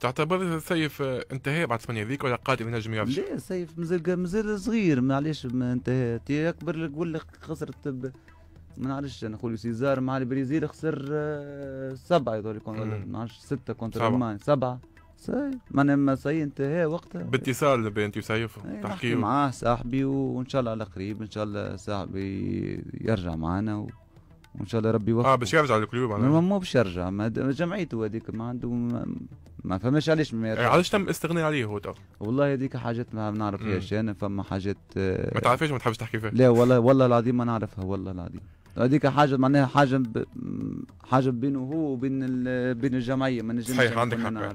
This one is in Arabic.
تعتبر سيف انتهى بعد ثمانية ذيك ولا قادر ينجم يعرف لا سيف مازال مازال صغير معليش ما انتهى اكبر نقول لك خسرت ب... ما نعرفش انا نقول سيزار مع البرازيل خسر آه، سبعه يظهر ما نعرفش سته كونتر رومانيا سبعه سي معناها ما سي انتهى وقتها باتصال بين انتي وسيف إيه، تحكي معاه صاحبي وان شاء الله على قريب ان شاء الله صاحبي يرجع معنا و... وان شاء الله ربي يوفقه اه باش يرجع للكلوب معناها مو باش يرجع جمعيته هذيك ما عنده ما فهمش علاش ما علاش تم استغناء عليه هو تو والله هذيك حاجات ما نعرفهاش انا فما حاجات آه، ما تعرفهاش ما تحبش تحكي فيها لا والله والله العظيم ما نعرفها والله العظيم هذيك حاجه معناها حاجه ب... حاجه بينه هو وبين ال... بين الجمعيه ما نجمش صحيح عندك حق